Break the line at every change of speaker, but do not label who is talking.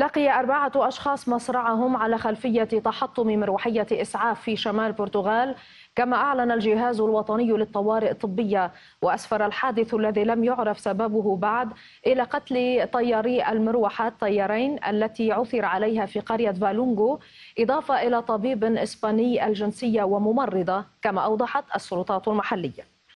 لقي أربعة أشخاص مصرعهم على خلفية تحطم مروحية إسعاف في شمال البرتغال كما أعلن الجهاز الوطني للطوارئ الطبية وأسفر الحادث الذي لم يعرف سببه بعد إلى قتل طياري المروحات طيارين التي عثر عليها في قرية فالونغو إضافة إلى طبيب إسباني الجنسية وممرضة كما أوضحت السلطات المحلية